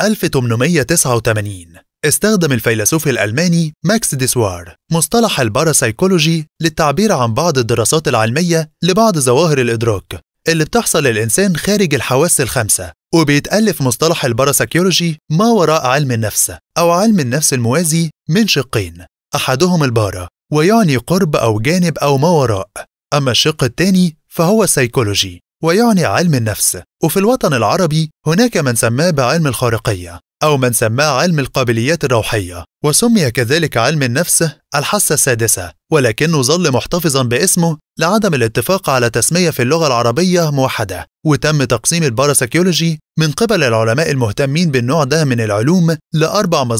1889 استخدم الفيلسوف الألماني ماكس ديسوار مصطلح الباراسايكولوجي للتعبير عن بعض الدراسات العلمية لبعض ظواهر الإدراك اللي بتحصل للإنسان خارج الحواس الخمسة وبيتألف مصطلح الباراسايكولوجي ما وراء علم النفس أو علم النفس الموازي من شقين أحدهم البارا ويعني قرب أو جانب أو ما وراء أما الشق الثاني فهو السيكولوجي ويعني علم النفس وفي الوطن العربي هناك من سماه بعلم الخارقية أو من سماه علم القابليات الروحية وسمي كذلك علم النفس الحاسة السادسة ولكنه ظل محتفظا باسمه لعدم الاتفاق على تسمية في اللغة العربية موحدة وتم تقسيم الباراسيكولوجي من قبل العلماء المهتمين بالنوع ده من العلوم لأربع مظاهر